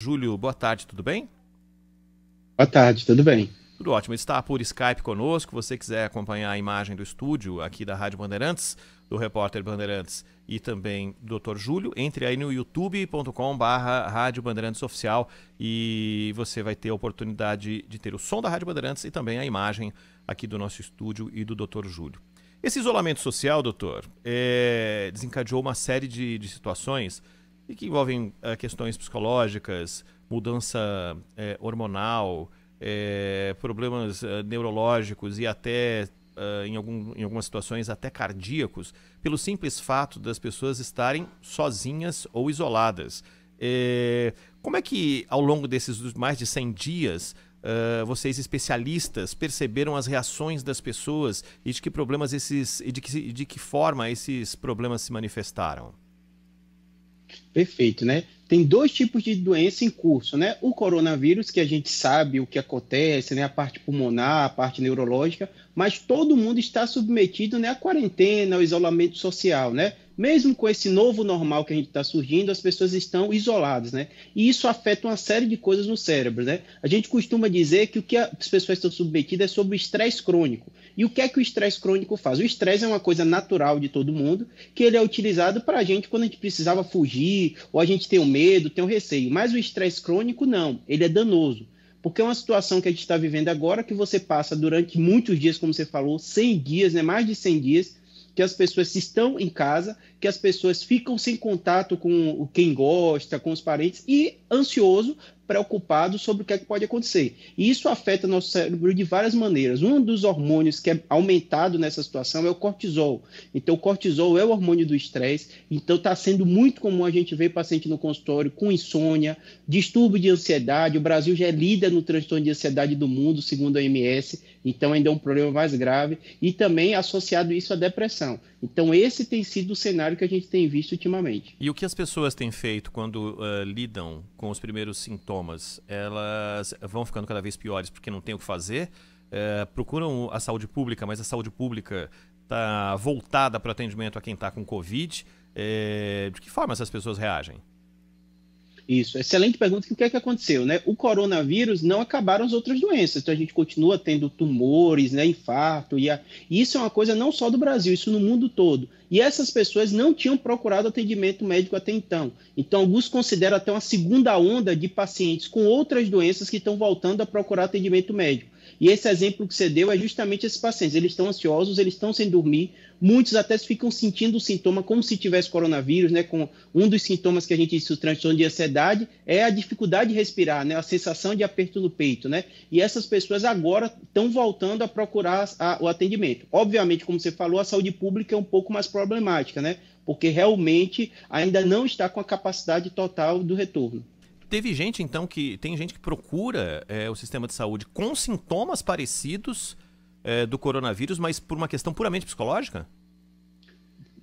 Júlio, boa tarde, tudo bem? Boa tarde, tudo bem. Tudo ótimo. Está por Skype conosco. Você quiser acompanhar a imagem do estúdio aqui da Rádio Bandeirantes, do repórter Bandeirantes e também do Dr. Júlio, entre aí no youtube.com/barra Rádio Bandeirantes Oficial e você vai ter a oportunidade de ter o som da Rádio Bandeirantes e também a imagem aqui do nosso estúdio e do Dr. Júlio. Esse isolamento social, doutor, é... desencadeou uma série de, de situações e que envolvem eh, questões psicológicas, mudança eh, hormonal, eh, problemas neurológicos e até, em, algum, em algumas situações, até cardíacos, pelo simples fato das pessoas estarem sozinhas ou isoladas. como é que, ao longo desses mais de 100 dias, Uh, vocês especialistas perceberam as reações das pessoas e de que problemas esses e de que, de que forma esses problemas se manifestaram? Perfeito, né? Tem dois tipos de doença em curso, né? O coronavírus, que a gente sabe o que acontece, né? A parte pulmonar, a parte neurológica, mas todo mundo está submetido né, à quarentena, ao isolamento social, né? Mesmo com esse novo normal que a gente está surgindo, as pessoas estão isoladas, né? E isso afeta uma série de coisas no cérebro, né? A gente costuma dizer que o que as pessoas estão submetidas é sobre o estresse crônico. E o que é que o estresse crônico faz? O estresse é uma coisa natural de todo mundo, que ele é utilizado para a gente quando a gente precisava fugir, ou a gente tem um medo, tem um receio. Mas o estresse crônico, não, ele é danoso. Porque é uma situação que a gente está vivendo agora, que você passa durante muitos dias, como você falou, 100 dias, né? mais de 100 dias, que as pessoas estão em casa, que as pessoas ficam sem contato com quem gosta, com os parentes, e ansioso preocupados sobre o que, é que pode acontecer. E isso afeta nosso cérebro de várias maneiras. Um dos hormônios que é aumentado nessa situação é o cortisol. Então, o cortisol é o hormônio do estresse. Então, está sendo muito comum a gente ver paciente no consultório com insônia, distúrbio de ansiedade. O Brasil já é líder no transtorno de ansiedade do mundo, segundo a OMS. Então, ainda é um problema mais grave. E também associado isso à depressão. Então, esse tem sido o cenário que a gente tem visto ultimamente. E o que as pessoas têm feito quando uh, lidam com os primeiros sintomas? elas vão ficando cada vez piores porque não tem o que fazer. É, procuram a saúde pública, mas a saúde pública está voltada para o atendimento a quem está com Covid. É, de que forma essas pessoas reagem? Isso, excelente pergunta. O que é que aconteceu, né? O coronavírus não acabaram as outras doenças, então a gente continua tendo tumores, né, infarto, e a... isso é uma coisa não só do Brasil, isso no mundo todo. E essas pessoas não tinham procurado atendimento médico até então. Então, alguns consideram até uma segunda onda de pacientes com outras doenças que estão voltando a procurar atendimento médico. E esse exemplo que você deu é justamente esses pacientes. Eles estão ansiosos, eles estão sem dormir. Muitos até ficam sentindo o sintoma como se tivesse coronavírus, né? Com um dos sintomas que a gente diz, o transtorno de ansiedade, é a dificuldade de respirar, né? A sensação de aperto no peito, né? E essas pessoas agora estão voltando a procurar a, o atendimento. Obviamente, como você falou, a saúde pública é um pouco mais problemática, né? Porque realmente ainda não está com a capacidade total do retorno. Teve gente, então, que. Tem gente que procura é, o sistema de saúde com sintomas parecidos é, do coronavírus, mas por uma questão puramente psicológica?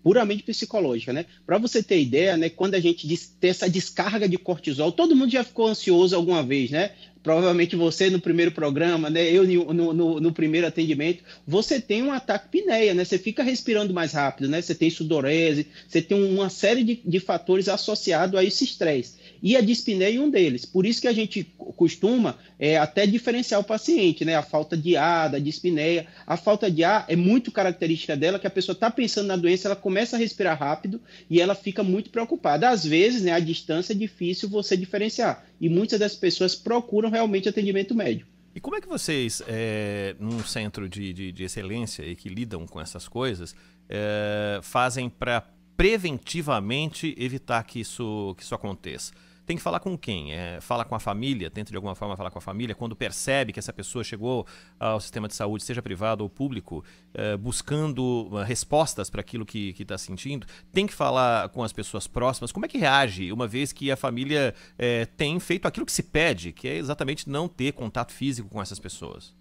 Puramente psicológica, né? Para você ter ideia, né? Quando a gente tem essa descarga de cortisol, todo mundo já ficou ansioso alguma vez, né? provavelmente você no primeiro programa, né? Eu no, no, no, primeiro atendimento, você tem um ataque pineia, né? Você fica respirando mais rápido, né? Você tem sudorese, você tem uma série de, de fatores associados a esse estresse e a dispneia é um deles. Por isso que a gente costuma é, até diferenciar o paciente, né? A falta de ar, da dispneia. A falta de ar é muito característica dela, que a pessoa está pensando na doença, ela começa a respirar rápido e ela fica muito preocupada. Às vezes, né, a distância é difícil você diferenciar. E muitas das pessoas procuram realmente atendimento médico. E como é que vocês, é, num centro de, de, de, excelência e que lidam com essas coisas, é, fazem para preventivamente evitar que isso, que isso aconteça? tem que falar com quem? É, fala com a família, tenta de alguma forma falar com a família. Quando percebe que essa pessoa chegou ao sistema de saúde, seja privado ou público, é, buscando eh, respostas para aquilo que está sentindo, tem que falar com as pessoas próximas. Como é que reage uma vez que a família é, tem feito aquilo que se pede, que é exatamente não ter contato físico com essas pessoas?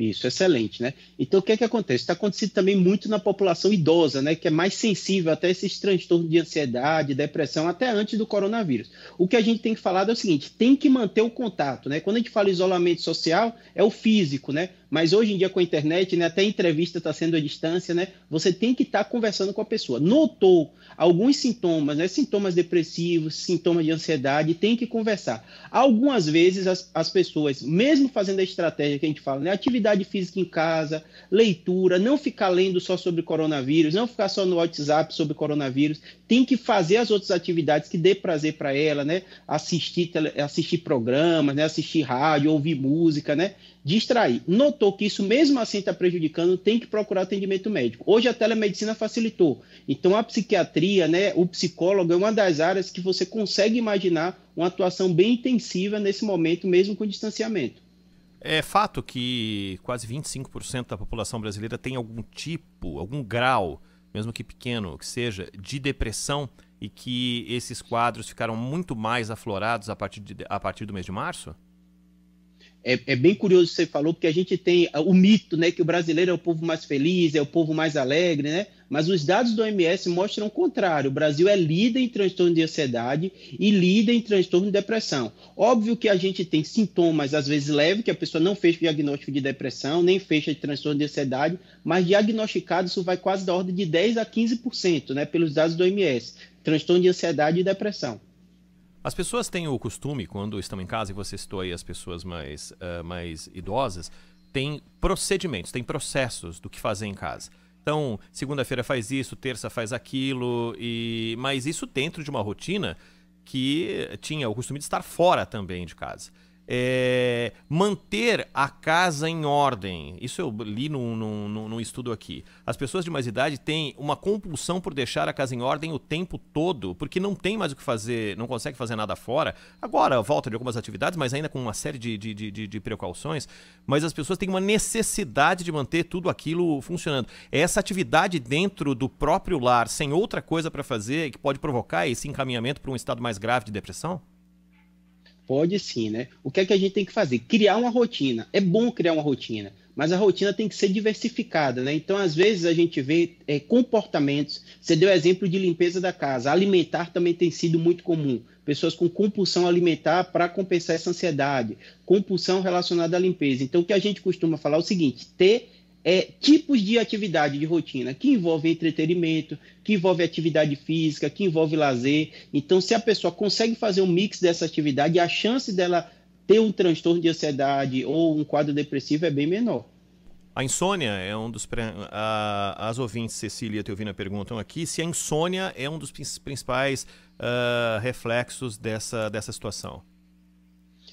Isso, excelente, né? Então, o que é que acontece? Está acontecendo também muito na população idosa, né? Que é mais sensível até esses transtornos de ansiedade, depressão, até antes do coronavírus. O que a gente tem que falar é o seguinte: tem que manter o contato, né? Quando a gente fala isolamento social, é o físico, né? Mas hoje em dia, com a internet, né, até entrevista está sendo à distância, né? Você tem que estar tá conversando com a pessoa. Notou alguns sintomas, né? Sintomas depressivos, sintomas de ansiedade, tem que conversar. Algumas vezes as, as pessoas, mesmo fazendo a estratégia que a gente fala, né? Atividade física em casa, leitura, não ficar lendo só sobre coronavírus, não ficar só no WhatsApp sobre coronavírus, tem que fazer as outras atividades que dê prazer para ela, né? Assistir, assistir programas, né? assistir rádio, ouvir música, né? Distrair. Notou notou que isso mesmo assim está prejudicando, tem que procurar atendimento médico. Hoje a telemedicina facilitou. Então a psiquiatria, né, o psicólogo é uma das áreas que você consegue imaginar uma atuação bem intensiva nesse momento, mesmo com distanciamento. É fato que quase 25% da população brasileira tem algum tipo, algum grau, mesmo que pequeno, que seja, de depressão e que esses quadros ficaram muito mais aflorados a partir, de, a partir do mês de março? É, é, bem curioso o que você falou, porque a gente tem ah, o mito né, que o brasileiro é o povo mais feliz, é o povo mais alegre, né? mas os dados do OMS mostram o contrário. O Brasil é líder em transtorno de ansiedade e líder em transtorno de depressão. Óbvio que a gente tem sintomas, às vezes leves, que a pessoa não fez diagnóstico de depressão, nem fecha de transtorno de ansiedade, mas diagnosticado isso vai quase da ordem de 10% a 15%, né, pelos dados do OMS, transtorno de ansiedade e depressão. As pessoas têm o costume, quando estão em casa, e você citou aí as pessoas mais, uh, mais idosas, tem procedimentos, tem processos do que fazer em casa. Então, segunda-feira faz isso, terça faz aquilo, e mas isso dentro de uma rotina que tinha o costume de estar fora também de casa é, manter a casa em ordem. Isso eu li num, num, num, estudo aqui. As pessoas de mais idade têm uma compulsão por deixar a casa em ordem o tempo todo, porque não tem mais o que fazer, não consegue fazer nada fora. Agora, volta de algumas atividades, mas ainda com uma série de, de, de, de precauções. Mas as pessoas têm uma necessidade de manter tudo aquilo funcionando. É essa atividade dentro do próprio lar, sem outra coisa para fazer, que pode provocar esse encaminhamento para um estado mais grave de depressão? Pode sim, né? O que é que a gente tem que fazer? Criar uma rotina. É bom criar uma rotina, mas a rotina tem que ser diversificada, né? Então, às vezes, a gente vê é, comportamentos. Você deu exemplo de limpeza da casa. Alimentar também tem sido muito comum. Pessoas com compulsão alimentar para compensar essa ansiedade. Compulsão relacionada à limpeza. Então, o que a gente costuma falar é o seguinte: ter é, tipos de atividade de rotina que envolve entretenimento, que envolve atividade física, que envolve lazer. Então, se a pessoa consegue fazer um mix dessa atividade, a chance dela ter um transtorno de ansiedade ou um quadro depressivo é bem menor. A insônia é um dos. as ouvintes Cecília e Teovina perguntam aqui se a insônia é um dos principais uh, reflexos dessa, dessa situação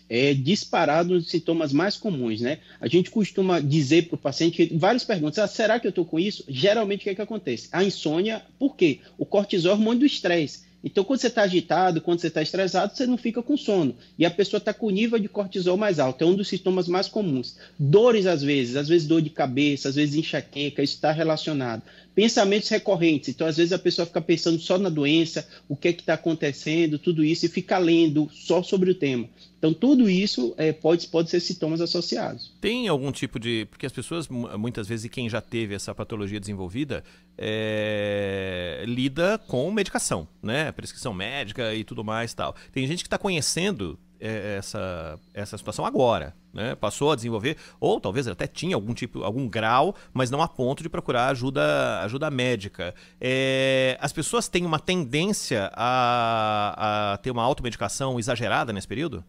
é disparado os sintomas mais comuns, né? A gente costuma dizer para o paciente várias perguntas: ah, será que eu estou com isso? Geralmente o que, é que acontece? A insônia, por quê? O cortisol é hormônio do estresse. Então, quando você está agitado, quando você está estressado, você não fica com sono. E a pessoa está com nível de cortisol mais alto. É um dos sintomas mais comuns. Dores, às vezes, às vezes dor de cabeça, às vezes enxaqueca, isso está relacionado. Pensamentos recorrentes. Então, às vezes, a pessoa fica pensando só na doença, o que é que está acontecendo, tudo isso, e fica lendo só sobre o tema. Então, tudo isso é, pode, pode ser sintomas associados. Tem algum tipo de. Porque as pessoas, muitas vezes, e quem já teve essa patologia desenvolvida, é... lida com medicação, né? Né, prescrição médica e tudo mais tal. Tem gente que está conhecendo é, essa, essa situação agora, né? Passou a desenvolver, ou talvez até tinha algum tipo, algum grau, mas não a ponto de procurar ajuda, ajuda médica. É, as pessoas têm uma tendência a, a ter uma automedicação exagerada nesse período?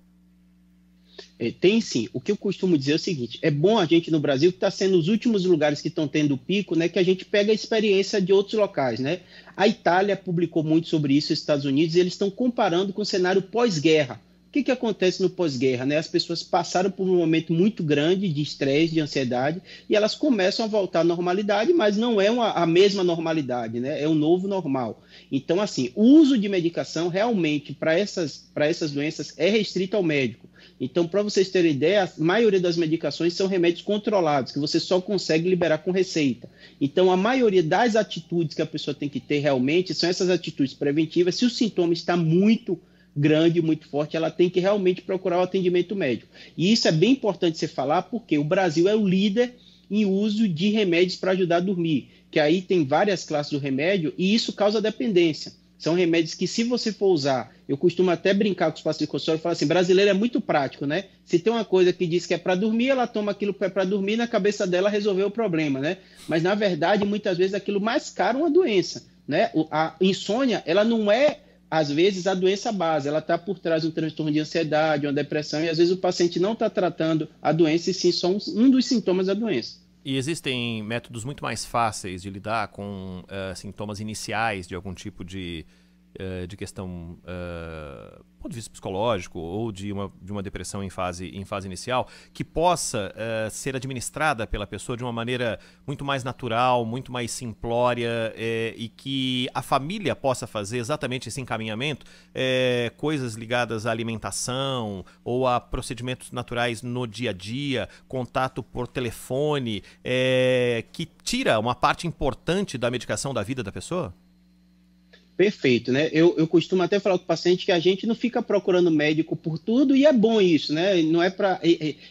É, tem sim. O que eu costumo dizer é o seguinte: é bom a gente no Brasil, que está sendo os últimos lugares que estão tendo pico, né? Que a gente pega a experiência de outros locais, né? A Itália publicou muito sobre isso, os Estados Unidos, e eles estão comparando com o cenário pós-guerra. O que, que acontece no pós-guerra? Né? As pessoas passaram por um momento muito grande de estresse, de ansiedade, e elas começam a voltar à normalidade, mas não é uma, a mesma normalidade, né? é um novo normal. Então, assim, o uso de medicação realmente para essas, essas doenças é restrito ao médico. Então, para vocês terem ideia, a maioria das medicações são remédios controlados, que você só consegue liberar com receita. Então, a maioria das atitudes que a pessoa tem que ter realmente são essas atitudes preventivas. Se o sintoma está muito grande, muito forte, ela tem que realmente procurar o atendimento médico. E isso é bem importante você falar, porque o Brasil é o líder em uso de remédios para ajudar a dormir, que aí tem várias classes do remédio e isso causa dependência. São remédios que, se você for usar, eu costumo até brincar com os pacientes de consultório e falar assim: brasileiro é muito prático, né? Se tem uma coisa que diz que é para dormir, ela toma aquilo que é para dormir, na cabeça dela resolveu o problema, né? Mas, na verdade, muitas vezes aquilo mais caro é uma doença, né? A insônia, ela não é às vezes a doença base ela está por trás de um transtorno de ansiedade, uma depressão e às vezes o paciente não está tratando a doença e sim só um, um, dos sintomas da doença. E existem métodos muito mais fáceis de lidar com uh, sintomas iniciais de algum tipo de eh, de questão uh, ponto de vista psicológico ou de uma, de uma depressão em fase, em fase inicial, que possa uh, ser administrada pela pessoa de uma maneira muito mais natural, muito mais simplória e que a família possa fazer exatamente esse encaminhamento, coisas ligadas à alimentação ou a procedimentos naturais no dia a dia, contato por telefone, que tira uma parte importante da medicação da vida da pessoa? Perfeito, né? Eu, eu costumo até falar com o paciente que a gente não fica procurando médico por tudo e é bom isso, né? Não é para,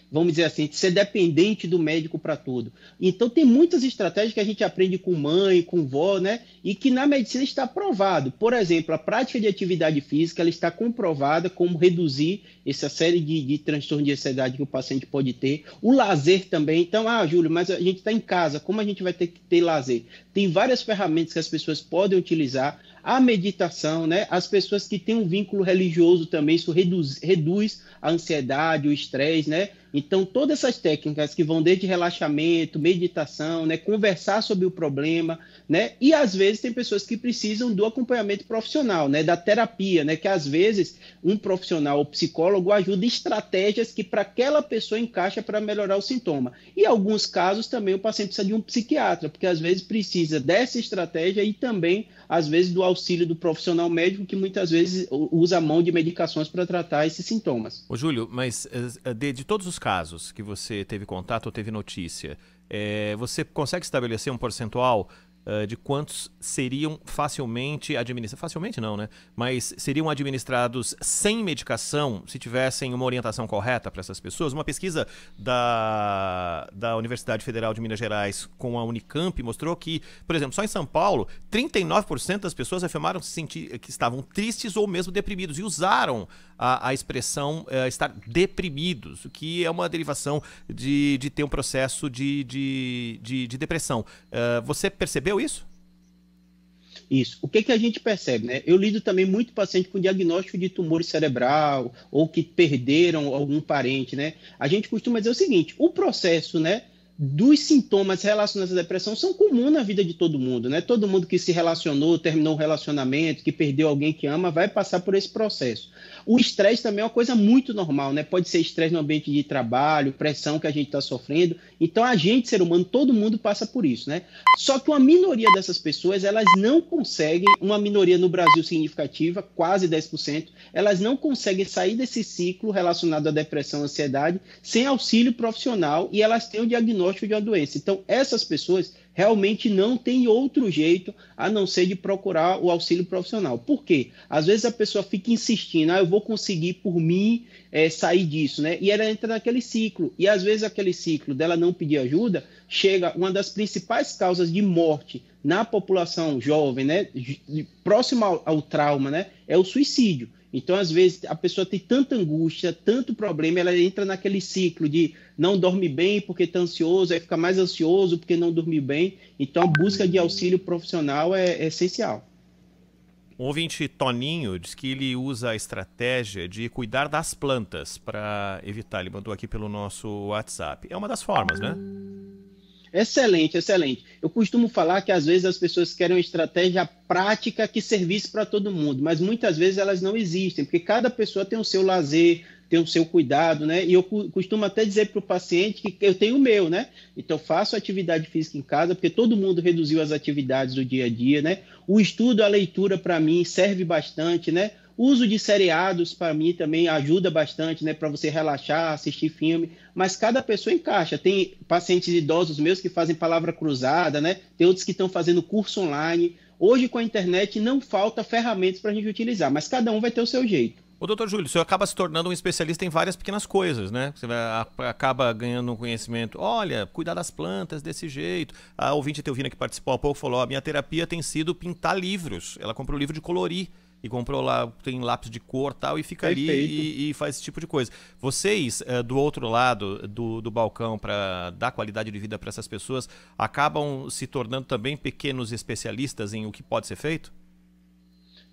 vamos dizer assim, ser dependente do médico para tudo. Então, tem muitas estratégias que a gente aprende com mãe, com vó, né? E que na medicina está provado. Por exemplo, a prática de atividade física ela está comprovada como reduzir essa série de, de transtornos de ansiedade que o paciente pode ter. O lazer também. Então, ah, Júlio, mas a gente está em casa, como a gente vai ter que ter lazer? Tem várias ferramentas que as pessoas podem utilizar a meditação, né? As pessoas que têm um vínculo religioso também, isso reduz, reduz a ansiedade, o estresse, né? Então, todas essas técnicas que vão desde relaxamento, meditação, né, conversar sobre o problema, né, e às vezes tem pessoas que precisam do acompanhamento profissional, né, da terapia, né, que às vezes um profissional ou psicólogo ajuda estratégias que para aquela pessoa encaixa para melhorar o sintoma. E em alguns casos também o paciente precisa de um psiquiatra, porque às vezes precisa dessa estratégia e também às vezes do auxílio do profissional médico que muitas vezes usa a mão de medicações para tratar esses sintomas. Ô Júlio, mas eh, eh, de, de todos os casos que você teve contato ou teve notícia, é, você consegue estabelecer um percentual de quantos seriam facilmente administrados. Facilmente não, né? Mas seriam administrados sem medicação se tivessem uma orientação correta para essas pessoas. Uma pesquisa da, da Universidade Federal de Minas Gerais com a Unicamp mostrou que, por exemplo, só em São Paulo, 39% das pessoas afirmaram se sentir, que estavam tristes ou mesmo deprimidos e usaram a, a expressão estar deprimidos, o que é uma derivação de, de ter um processo de, de, de, de depressão. Uh, você percebeu percebeu isso? Isso. O que, é que a gente percebe, né? Eu lido também muito paciente com diagnóstico de tumor cerebral ou que perderam algum parente, né? A gente costuma dizer o seguinte: o processo, né? Dos sintomas relacionados à depressão são comuns na vida de todo mundo, né? Todo mundo que se relacionou, terminou um relacionamento, que perdeu alguém que ama, vai passar por esse processo. O estresse também é uma coisa muito normal, né? Pode ser estresse no ambiente de trabalho, pressão que a gente está sofrendo. Então, a gente, ser humano, todo mundo passa por isso, né? Só que uma minoria dessas pessoas, elas não conseguem, uma minoria no Brasil significativa, quase 10%, elas não conseguem sair desse ciclo relacionado à depressão, ansiedade, sem auxílio profissional e elas têm o diagnóstico de uma doença. Então, essas pessoas realmente não tem outro jeito a não ser de procurar o auxílio profissional. Por quê? Às vezes a pessoa fica insistindo, ah, eu vou conseguir por mim é, sair disso, né? E ela entra naquele ciclo. E às vezes aquele ciclo dela não pedir ajuda chega uma das principais causas de morte na população jovem, né? Próxima ao, ao trauma, né? É o suicídio. Então, às vezes, a pessoa tem tanta angústia, tanto problema, ela entra naquele ciclo de não dorme bem porque está ansioso, aí fica mais ansioso porque não dormiu bem. Então, a busca de auxílio profissional é, é essencial. Um ouvinte Toninho diz que ele usa a estratégia de cuidar das plantas para evitar. Ele mandou aqui pelo nosso WhatsApp. É uma das formas, né? Excelente, excelente. Eu costumo falar que às vezes as pessoas querem uma estratégia prática que servisse para todo mundo, mas muitas vezes elas não existem, porque cada pessoa tem o seu lazer, tem o seu cuidado, né? E eu costumo até dizer para o paciente que eu tenho o meu, né? Então faço atividade física em casa, porque todo mundo reduziu as atividades do dia a dia, né? O estudo, a leitura para mim serve bastante, né? uso de seriados, para mim, também ajuda bastante, né? Para você relaxar, assistir filme. Mas cada pessoa encaixa. Tem pacientes idosos meus que fazem palavra cruzada, né? Tem outros que estão fazendo curso online. Hoje, com a internet, não falta ferramentas para a gente utilizar, mas cada um vai ter o seu jeito. Ô, doutor Júlio, você acaba se tornando um especialista em várias pequenas coisas, né? Você acaba ganhando um conhecimento. Olha, cuidar das plantas desse jeito. A ouvinte Teovina que participou há pouco falou: a minha terapia tem sido pintar livros. Ela comprou um livro de colorir e comprou lá, tem lápis de cor tal, e fica Perfeito. ali e, e, faz esse tipo de coisa. Vocês, é, do outro lado do, do balcão, para dar qualidade de vida para essas pessoas, acabam se tornando também pequenos especialistas em o que pode ser feito?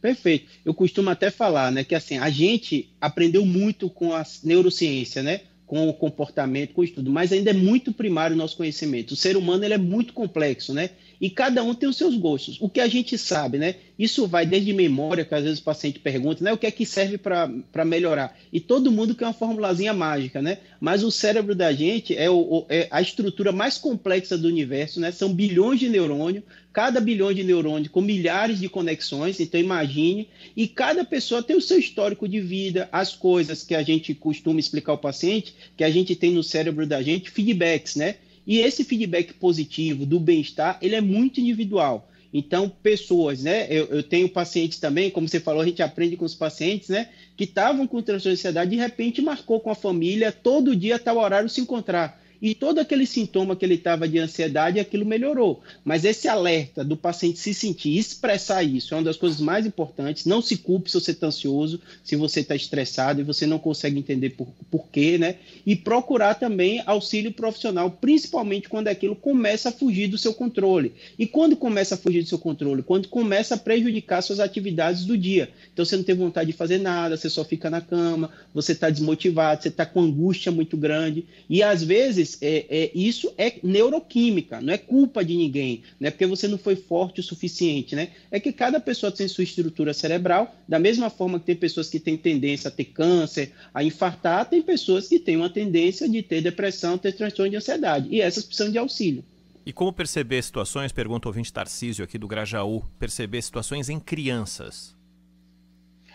Perfeito. Eu costumo até falar, né, que assim, a gente aprendeu muito com a neurociência, né? com o comportamento, com o estudo, mas ainda é muito primário o nosso conhecimento. O ser humano ele é muito complexo, né? E cada um tem os seus gostos. O que a gente sabe, né? Isso vai desde memória, que às vezes o paciente pergunta, né? O que é que serve para melhorar? E todo mundo quer uma formulazinha mágica, né? Mas o cérebro da gente é, o, é a estrutura mais complexa do universo, né? São bilhões de neurônios, cada bilhão de neurônios com milhares de conexões, então imagine, e cada pessoa tem o seu histórico de vida, as coisas que a gente costuma explicar ao paciente, que a gente tem no cérebro da gente, feedbacks, né? E esse feedback positivo do bem-estar, ele é muito individual. Então, pessoas, né? Eu, eu, tenho pacientes também, como você falou, a gente aprende com os pacientes, né? Que estavam com transtorno de ansiedade, de repente marcou com a família todo dia, tal horário, se encontrar e todo aquele sintoma que ele estava de ansiedade, aquilo melhorou. Mas esse alerta do paciente se sentir, expressar isso, é uma das coisas mais importantes. Não se culpe se você está ansioso, se você está estressado e você não consegue entender por, por quê, né? E procurar também auxílio profissional, principalmente quando aquilo começa a fugir do seu controle. E quando começa a fugir do seu controle? Quando começa a prejudicar suas atividades do dia. Então você não tem vontade de fazer nada, você só fica na cama, você está desmotivado, você está com angústia muito grande. E às vezes é, é, isso é neuroquímica, não é culpa de ninguém, não é porque você não foi forte o suficiente, né? É que cada pessoa tem sua estrutura cerebral, da mesma forma que tem pessoas que têm tendência a ter câncer, a infartar, tem pessoas que têm uma tendência de ter depressão, ter transtorno de ansiedade, e essas precisam de auxílio. E como perceber situações, pergunta o ouvinte Tarcísio aqui do Grajaú, perceber situações em crianças?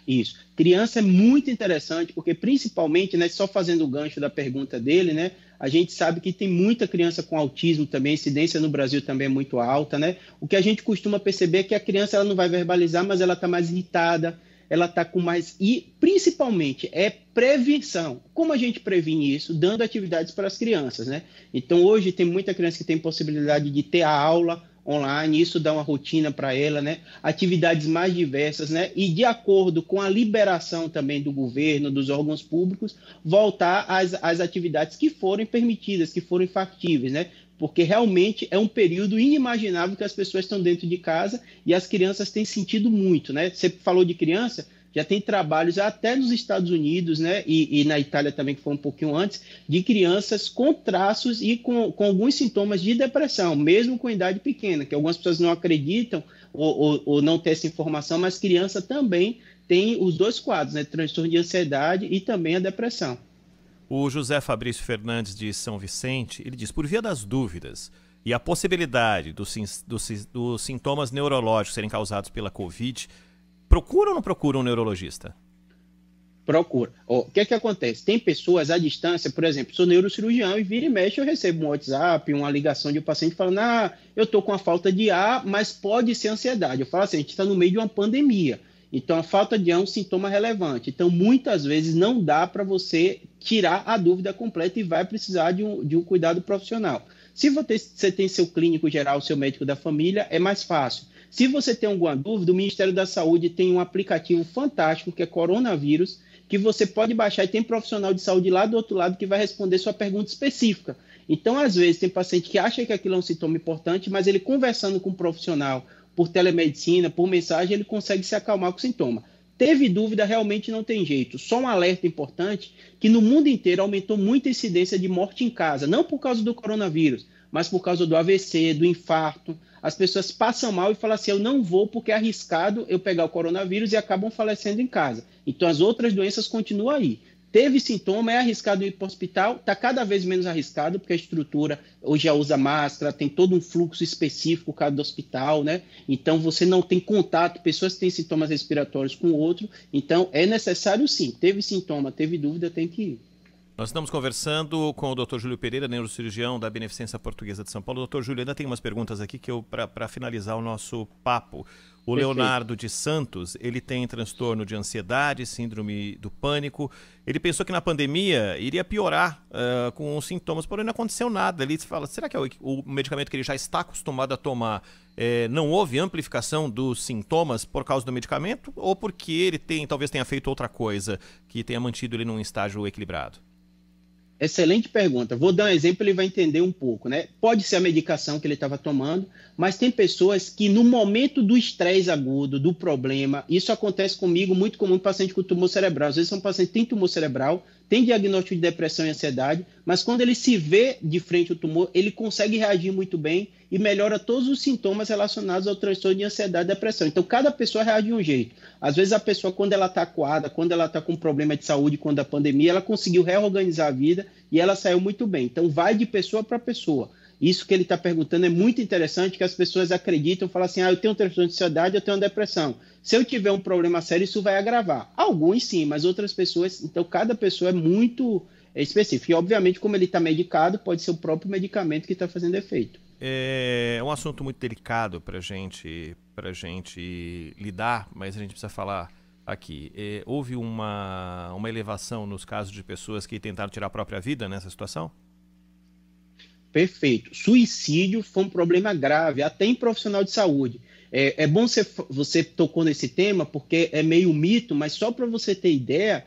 Isso. Criança é muito interessante, porque principalmente, né, só fazendo o gancho da pergunta dele, né, a gente sabe que tem muita criança com autismo também, a incidência no Brasil também é muito alta, né? O que a gente costuma perceber é que a criança ela não vai verbalizar, mas ela está mais irritada, ela está com mais. E, principalmente, é prevenção. Como a gente previne isso? Dando atividades para as crianças, né? Então, hoje tem muita criança que tem possibilidade de ter a aula online, isso dá uma rotina para ela, né? Atividades mais diversas, né? E de acordo com a liberação também do governo, dos órgãos públicos, voltar às, às atividades que forem permitidas, que forem factíveis, né? Porque realmente é um período inimaginável que as pessoas estão dentro de casa e as crianças têm sentido muito, né? Você falou de criança, já tem trabalhos até nos Estados Unidos, né, e, e, na Itália também, que foi um pouquinho antes, de crianças com traços e com, com alguns sintomas de depressão, mesmo com idade pequena, que algumas pessoas não acreditam ou, ou, ou não têm essa informação, mas criança também tem os dois quadros, né, transtorno de ansiedade e também a depressão. O José Fabrício Fernandes de São Vicente, ele diz, por via das dúvidas e a possibilidade dos, dos sintomas neurológicos serem causados pela Covid, Procura ou não procura um neurologista? Procura. O que é que acontece? Tem pessoas à distância, por exemplo, sou neurocirurgião e vira e mexe, eu recebo um WhatsApp, uma ligação de um paciente falando: ah, eu estou com a falta de ar, mas pode ser ansiedade. Eu falo assim: a gente está no meio de uma pandemia. Então, a falta de ar é um sintoma relevante. Então, muitas vezes não dá para você tirar a dúvida completa e vai precisar de um, de um cuidado profissional. Se você tem seu clínico geral, seu médico da família, é mais fácil. Se você tem alguma dúvida, o Ministério da Saúde tem um aplicativo fantástico que é Coronavírus, que você pode baixar e tem profissional de saúde lá do outro lado que vai responder sua pergunta específica. Então, às vezes, tem paciente que acha que aquilo é um sintoma importante, mas ele conversando com o um profissional por telemedicina, por mensagem, ele consegue se acalmar com o sintoma. Teve dúvida, realmente não tem jeito. Só um alerta importante que no mundo inteiro aumentou muito a incidência de morte em casa, não por causa do coronavírus, mas por causa do AVC, do infarto. As pessoas passam mal e falam assim: eu não vou porque é arriscado eu pegar o coronavírus e acabam falecendo em casa. Então as outras doenças continuam aí. Teve sintoma, é arriscado ir para o hospital, está cada vez menos arriscado, porque a estrutura hoje já usa máscara, tem todo um fluxo específico cada hospital, né? Então você não tem contato, pessoas que têm sintomas respiratórios com outro, então é necessário sim. Teve sintoma, teve dúvida, tem que ir. Nós estamos conversando com o Dr. Júlio Pereira, neurocirurgião da Beneficência Portuguesa de São Paulo. Dr. Júlio, ainda tem umas perguntas aqui que eu para finalizar o nosso papo. O Perfeito. Leonardo de Santos, ele tem transtorno de ansiedade, síndrome do pânico. Ele pensou que na pandemia iria piorar uh, com os sintomas, porém não aconteceu nada. Ele fala, será que é o, o, medicamento que ele já está acostumado a tomar é, não houve amplificação dos sintomas por causa do medicamento? Ou porque ele tem, talvez tenha feito outra coisa que tenha mantido ele num estágio equilibrado? Excelente pergunta. Vou dar um exemplo, ele vai entender um pouco, né? Pode ser a medicação que ele estava tomando, mas tem pessoas que no momento do estresse agudo, do problema, isso acontece comigo muito comum paciente com tumor cerebral. Às vezes são pacientes que têm tumor cerebral, tem diagnóstico de depressão e ansiedade, mas quando ele se vê de frente ao tumor, ele consegue reagir muito bem e melhora todos os sintomas relacionados ao transtorno de ansiedade e depressão. Então, cada pessoa reage de um jeito. Às vezes, a pessoa, quando ela está coada, quando ela está com problema de saúde, quando a pandemia, ela conseguiu reorganizar a vida e ela saiu muito bem. Então, vai de pessoa para pessoa. Isso que ele está perguntando é muito interessante, que as pessoas acreditam, falam assim, ah, eu tenho um transtorno de ansiedade, eu tenho uma depressão. Se eu tiver um problema sério, isso vai agravar. Alguns sim, mas outras pessoas... Então, cada pessoa é muito é, específico. E, obviamente, como ele está medicado, pode ser o próprio medicamento que está fazendo efeito. É, é um assunto muito delicado para gente, a gente lidar, mas a gente precisa falar aqui. É, houve uma, uma elevação nos casos de pessoas que tentaram tirar a própria vida nessa situação? Perfeito. Suicídio foi um problema grave, até em profissional de saúde. É, é bom você, você tocou nesse tema, porque é meio mito, mas só para você ter ideia,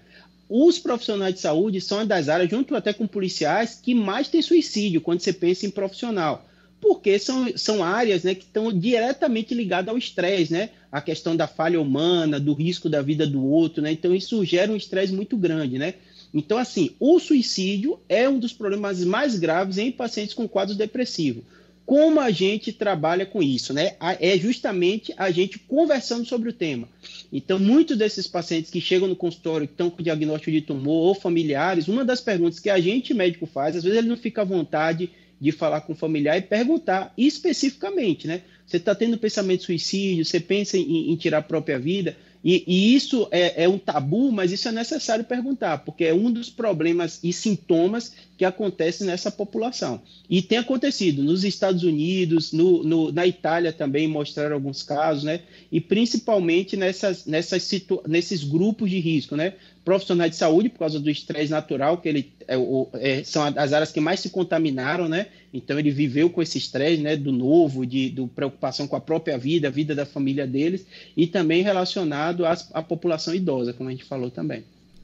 os profissionais de saúde são uma das áreas, junto até com policiais, que mais tem suicídio quando você pensa em profissional. Porque são, são áreas né, que estão diretamente ligadas ao estresse, né? A questão da falha humana, do risco da vida do outro, né? Então isso gera um estresse muito grande, né? Então, assim, o suicídio é um dos problemas mais graves em pacientes com quadro depressivo. Como a gente trabalha com isso, né? É justamente a gente conversando sobre o tema. Então, muitos desses pacientes que chegam no consultório, que estão com diagnóstico de tumor ou familiares, uma das perguntas que a gente médico faz, às vezes ele não fica à vontade de falar com o familiar e perguntar especificamente, né? Você está tendo pensamento de suicídio, você pensa em, em tirar a própria vida. E, e isso é, é, um tabu, mas isso é necessário perguntar, porque é um dos problemas e sintomas que acontece nessa população. E tem acontecido nos Estados Unidos, no, no, na Itália também mostraram alguns casos, né? E principalmente nessas, nessas nesses grupos de risco, né? profissionais de saúde, por causa do estresse natural, que ele é, o, é, são as áreas que mais se contaminaram, né? Então ele viveu com esse estresse, né? Do novo, de do preocupação com a própria vida, a vida da família deles, e também relacionado às, à população idosa, como a gente falou também.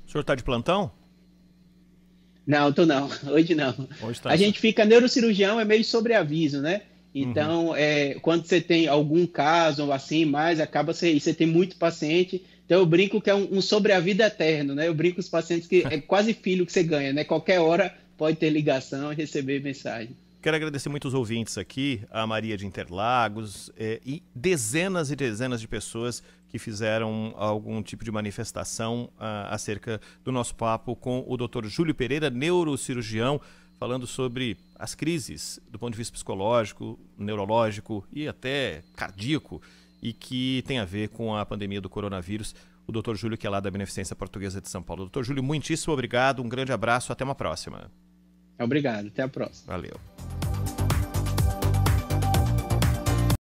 O senhor está de plantão? Não, tô não. Hoje não. Hoje tá a assim. gente fica neurocirurgião, é meio sobreaviso, né? Uhum. Então, uhum. é, quando você tem algum caso assim, mais acaba você, você tem muito paciente. Então, eu brinco que é um, um sobre a vida eterno, né? Eu brinco com os pacientes que é quase filho que você ganha, né? Qualquer hora pode ter ligação e receber mensagem. Quero agradecer muito os ouvintes aqui, a Maria de Interlagos é, e dezenas e dezenas de pessoas que fizeram algum tipo de manifestação ah, acerca do nosso papo com o Dr. Júlio Pereira, neurocirurgião falando sobre as crises do ponto de vista psicológico, neurológico e até cardíaco, e que tem a ver com a pandemia do coronavírus. O Dr. Júlio, que é lá da Beneficência Portuguesa de São Paulo. Dr. Júlio, muitíssimo obrigado, um grande abraço, até uma próxima. Obrigado, até a próxima. Valeu.